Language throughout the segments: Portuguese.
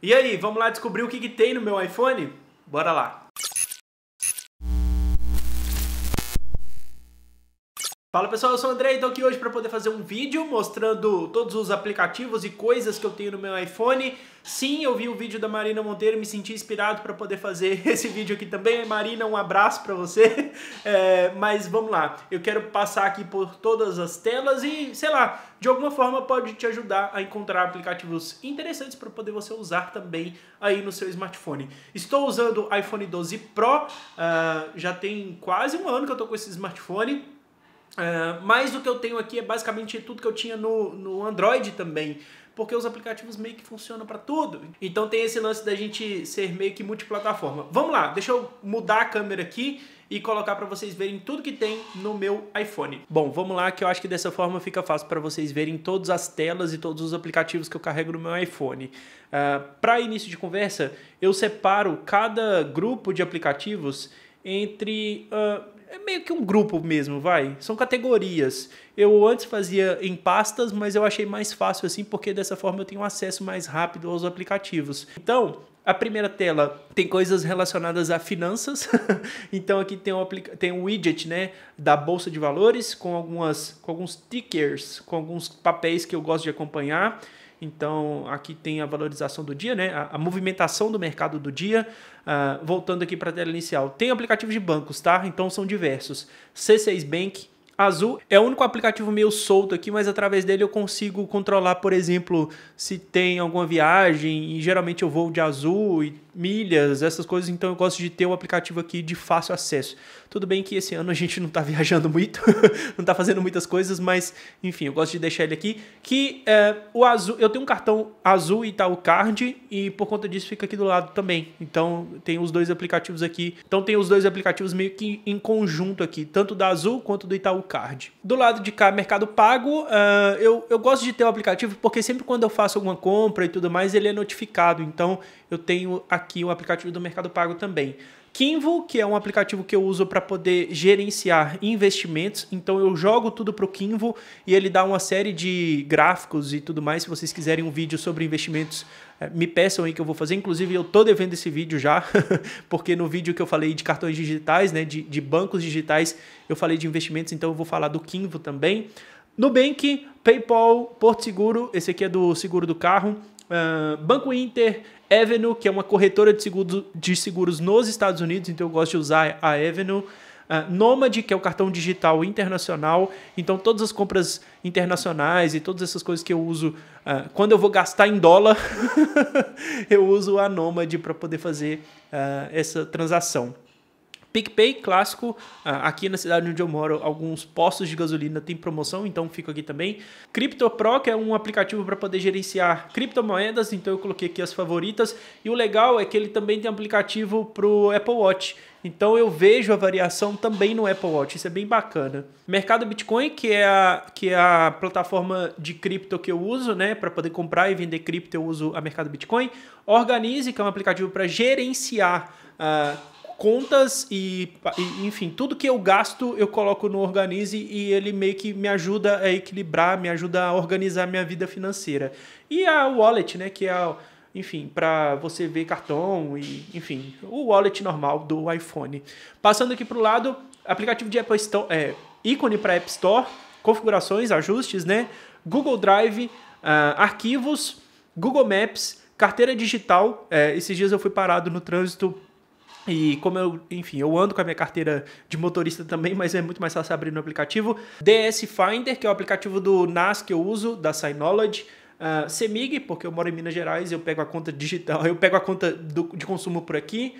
E aí, vamos lá descobrir o que, que tem no meu iPhone? Bora lá! Fala pessoal, eu sou o André e estou aqui hoje para poder fazer um vídeo mostrando todos os aplicativos e coisas que eu tenho no meu iPhone. Sim, eu vi o vídeo da Marina Monteiro e me senti inspirado para poder fazer esse vídeo aqui também. Marina, um abraço para você. É, mas vamos lá, eu quero passar aqui por todas as telas e, sei lá, de alguma forma pode te ajudar a encontrar aplicativos interessantes para poder você usar também aí no seu smartphone. Estou usando o iPhone 12 Pro, uh, já tem quase um ano que eu estou com esse smartphone Uh, mas o que eu tenho aqui é basicamente tudo que eu tinha no, no Android também, porque os aplicativos meio que funcionam para tudo. Então tem esse lance da gente ser meio que multiplataforma. Vamos lá, deixa eu mudar a câmera aqui e colocar para vocês verem tudo que tem no meu iPhone. Bom, vamos lá que eu acho que dessa forma fica fácil para vocês verem todas as telas e todos os aplicativos que eu carrego no meu iPhone. Uh, é, para início de conversa, eu separo cada grupo de aplicativos entre... Uh, é meio que um grupo mesmo, vai. São categorias. Eu antes fazia em pastas, mas eu achei mais fácil assim, porque dessa forma eu tenho acesso mais rápido aos aplicativos. Então, a primeira tela tem coisas relacionadas a finanças. então aqui tem um, tem um widget né, da Bolsa de Valores com, algumas, com alguns tickers, com alguns papéis que eu gosto de acompanhar. Então, aqui tem a valorização do dia, né? a, a movimentação do mercado do dia. Uh, voltando aqui para a tela inicial, tem aplicativos de bancos, tá? Então são diversos. C6 Bank, Azul é o único aplicativo meio solto aqui, mas através dele eu consigo controlar, por exemplo, se tem alguma viagem e geralmente eu vou de azul e milhas, essas coisas, então eu gosto de ter o um aplicativo aqui de fácil acesso. Tudo bem que esse ano a gente não está viajando muito, não está fazendo muitas coisas, mas enfim, eu gosto de deixar ele aqui. Que é, o azul, eu tenho um cartão azul e tal card, e por conta disso fica aqui do lado também. Então tem os dois aplicativos aqui. Então tem os dois aplicativos meio que em conjunto aqui, tanto da Azul quanto do Itaú Card. Do lado de cá, Mercado Pago, uh, eu, eu gosto de ter o aplicativo porque sempre quando eu faço alguma compra e tudo mais, ele é notificado. Então eu tenho aqui o um aplicativo do Mercado Pago também. Kinvo, que é um aplicativo que eu uso para poder gerenciar investimentos. Então eu jogo tudo para o Kinvo e ele dá uma série de gráficos e tudo mais. Se vocês quiserem um vídeo sobre investimentos, é, me peçam aí que eu vou fazer. Inclusive, eu tô devendo esse vídeo já, porque no vídeo que eu falei de cartões digitais, né, de, de bancos digitais, eu falei de investimentos, então eu vou falar do Kinvo também. Nubank, PayPal, Porto Seguro, esse aqui é do seguro do carro, uh, Banco Inter, Avenue, que é uma corretora de seguros, de seguros nos Estados Unidos, então eu gosto de usar a Avenue. Uh, Nomad, que é o cartão digital internacional. Então, todas as compras internacionais e todas essas coisas que eu uso, uh, quando eu vou gastar em dólar, eu uso a Nomad para poder fazer uh, essa transação. PicPay clássico, ah, aqui na cidade onde eu moro, alguns postos de gasolina tem promoção, então fico aqui também. CryptoPro, que é um aplicativo para poder gerenciar criptomoedas, então eu coloquei aqui as favoritas. E o legal é que ele também tem aplicativo para o Apple Watch. Então eu vejo a variação também no Apple Watch, isso é bem bacana. Mercado Bitcoin, que é a, que é a plataforma de cripto que eu uso, né, para poder comprar e vender cripto, eu uso a Mercado Bitcoin. Organize, que é um aplicativo para gerenciar uh, contas e, e, enfim, tudo que eu gasto eu coloco no Organize e ele meio que me ajuda a equilibrar, me ajuda a organizar minha vida financeira. E a wallet, né, que é enfim, para você ver cartão e, enfim, o wallet normal do iPhone. Passando aqui para o lado, aplicativo de Apple Store, é, ícone para App Store, configurações, ajustes, né? Google Drive, uh, arquivos, Google Maps, carteira digital. É, esses dias eu fui parado no trânsito e como eu, enfim, eu ando com a minha carteira de motorista também, mas é muito mais fácil abrir no aplicativo. DS Finder, que é o aplicativo do NAS que eu uso, da Synology. Uh, porque eu moro em Minas Gerais, eu pego a conta digital, eu pego a conta do, de consumo por aqui.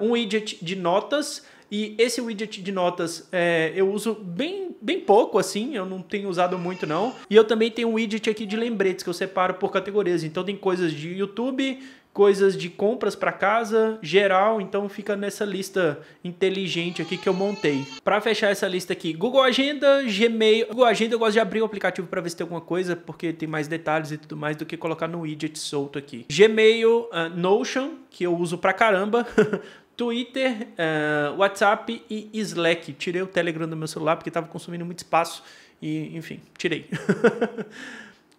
Uh, um widget de notas. E esse widget de notas é, eu uso bem, bem pouco, assim, eu não tenho usado muito não. E eu também tenho um widget aqui de lembretes que eu separo por categorias. Então tem coisas de YouTube, coisas de compras para casa, geral, então fica nessa lista inteligente aqui que eu montei. Para fechar essa lista aqui, Google Agenda, Gmail. Google Agenda eu gosto de abrir o aplicativo para ver se tem alguma coisa, porque tem mais detalhes e tudo mais do que colocar no widget solto aqui. Gmail, uh, Notion, que eu uso pra caramba. Twitter, uh, WhatsApp e Slack. Tirei o Telegram do meu celular porque estava consumindo muito espaço e, enfim, tirei.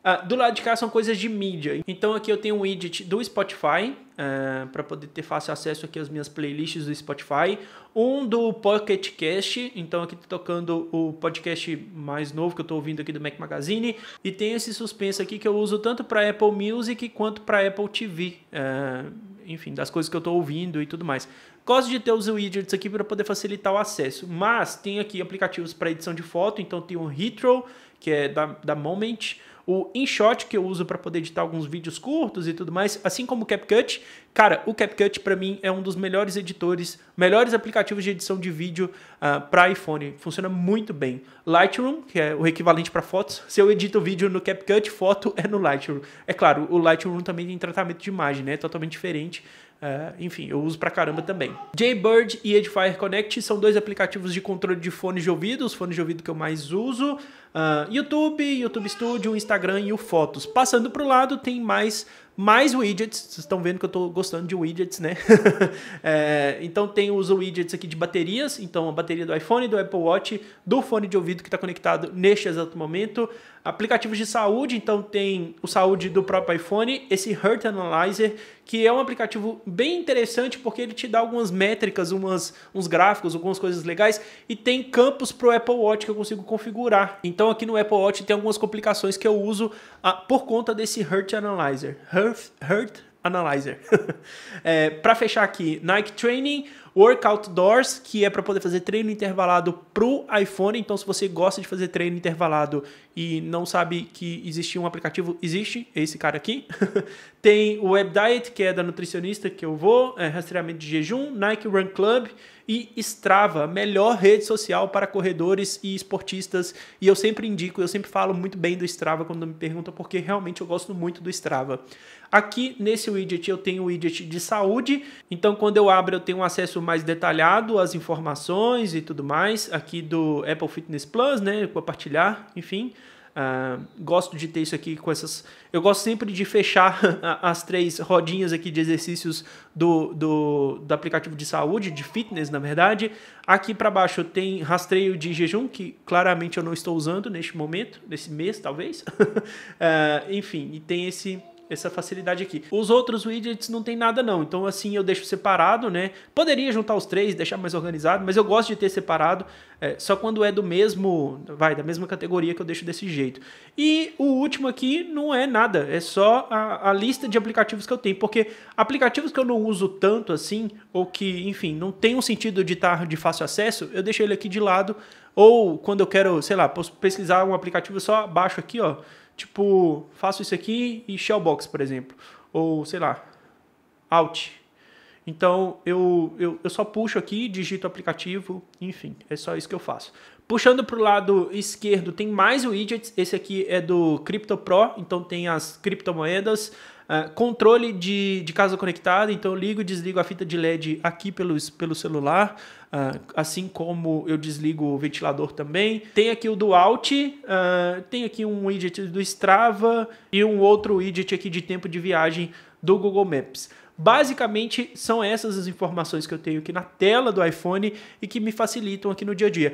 Uh, do lado de cá são coisas de mídia. Então aqui eu tenho um widget do Spotify, uh, ah, para poder ter fácil acesso aqui às minhas playlists do Spotify. Um do Pocket Cast, então aqui tô tocando o podcast mais novo que eu tô ouvindo aqui do Mac Magazine. E tem esse suspense aqui que eu uso tanto para Apple Music quanto para Apple TV. Uh, ah, enfim, das coisas que eu tô ouvindo e tudo mais. Gosto de ter os widgets aqui para poder facilitar o acesso, mas tem aqui aplicativos para edição de foto, então tem o Retro que é da, da Moment, o InShot que eu uso para poder editar alguns vídeos curtos e tudo mais, assim como o CapCut. Cara, o CapCut para mim é um dos melhores editores, melhores aplicativos de edição de vídeo uh, ah, para iPhone. Funciona muito bem. Lightroom, que é o equivalente para fotos, se eu edito vídeo no CapCut, foto é no Lightroom. É claro, o Lightroom também tem tratamento de imagem, né? É totalmente diferente. Uh, enfim, eu uso pra caramba também. Jaybird e Edifier Connect são dois aplicativos de controle de fones de ouvido, os fones de ouvido que eu mais uso. Uh, YouTube, YouTube Studio, Instagram Instagram e o Fotos. Passando para o lado tem mais mais widgets. Vocês estão vendo que eu estou gostando de widgets, né? é, então tem os widgets aqui de baterias, então a bateria do iPhone, do Apple Watch, do fone de ouvido que está conectado neste exato momento. Aplicativos de saúde, então tem o saúde do próprio iPhone, esse Heart Analyzer, que é um aplicativo bem interessante porque ele te dá algumas métricas, umas, uns gráficos, algumas coisas legais e tem campos para o Apple Watch que eu consigo configurar. Então aqui no Apple Watch tem algumas complicações que eu uso a, ah, por conta desse Heart Analyzer. Her Earth Hurt Analyzer. é, para fechar aqui, Nike Training, Workout Doors, que é para poder fazer treino intervalado pro iPhone. Então, se você gosta de fazer treino intervalado e não sabe que existia um aplicativo, existe esse cara aqui. Tem o Web Diet, que é da nutricionista que eu vou, é, rastreamento de jejum, Nike Run Club e Strava, melhor rede social para corredores e esportistas. E eu sempre indico, eu sempre falo muito bem do Strava quando me perguntam, porque realmente eu gosto muito do Strava. Aqui nesse widget eu tenho o widget de saúde, então quando eu abro eu tenho acesso texto mais detalhado, as informações e tudo mais aqui do Apple Fitness Plus, né? Compartilhar, enfim. Uh, gosto de ter isso aqui com essas. Eu gosto sempre de fechar as três rodinhas aqui de exercícios do, do, do aplicativo de saúde, de fitness, na verdade. Aqui para baixo tem rastreio de jejum, que claramente eu não estou usando neste momento, nesse mês talvez. uh, enfim, e tem esse essa facilidade aqui. Os outros widgets não tem nada não, então assim eu deixo separado, né? Poderia juntar os três, deixar mais organizado, mas eu gosto de ter separado, é, só quando é do mesmo, vai, da mesma categoria que eu deixo desse jeito. E o último aqui não é nada, é só a, a lista de aplicativos que eu tenho, porque aplicativos que eu não uso tanto assim, ou que, enfim, não tem um sentido de estar de fácil acesso, eu deixo ele aqui de lado, ou quando eu quero, sei lá, pesquisar um aplicativo, só baixo aqui, ó, Tipo, faço isso aqui e shellbox, por exemplo. Ou, sei lá, out. Então, eu, eu, eu só puxo aqui, digito o aplicativo, enfim, é só isso que eu faço. Puxando para o lado esquerdo, tem mais widgets. Esse aqui é do Crypto Pro, então tem as criptomoedas, uh, controle de, de casa conectada, então ligo e desligo a fita de LED aqui pelos, pelo celular. Ah, assim como eu desligo o ventilador também. Tem aqui o do Alt, ah, tem aqui um widget do Strava e um outro widget aqui de tempo de viagem do Google Maps. Basicamente, são essas as informações que eu tenho aqui na tela do iPhone e que me facilitam aqui no dia a dia.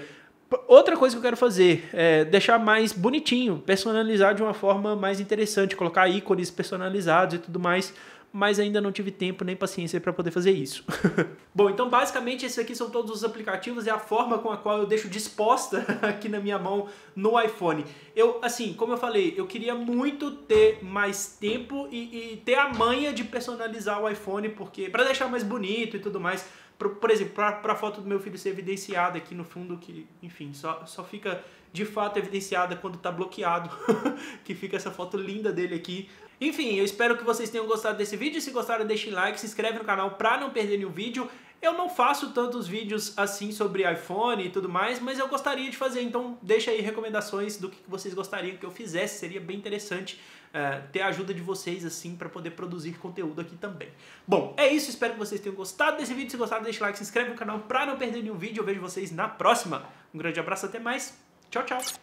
Outra coisa que eu quero fazer é deixar mais bonitinho, personalizar de uma forma mais interessante, colocar ícones personalizados e tudo mais mas ainda não tive tempo nem paciência para poder fazer isso. Bom, então basicamente esses aqui são todos os aplicativos e a forma com a qual eu deixo disposta aqui na minha mão no iPhone. Eu, assim, como eu falei, eu queria muito ter mais tempo e, e ter a manha de personalizar o iPhone porque para deixar mais bonito e tudo mais. Por, por exemplo, para a foto do meu filho ser evidenciada aqui no fundo, que, enfim, só, só fica de fato evidenciada quando está bloqueado, que fica essa foto linda dele aqui enfim, eu espero que vocês tenham gostado desse vídeo. Se gostaram, deixem like, se inscreve no canal para não perder nenhum vídeo. Eu não faço tantos vídeos assim sobre iPhone e tudo mais, mas eu gostaria de fazer, então deixa aí recomendações do que vocês gostariam que eu fizesse, seria bem interessante uh, ter a ajuda de vocês assim para poder produzir conteúdo aqui também. Bom, é isso, espero que vocês tenham gostado desse vídeo, se gostaram deixa o like, se inscreve no canal para não perder nenhum vídeo, eu vejo vocês na próxima. Um grande abraço, até mais, tchau, tchau!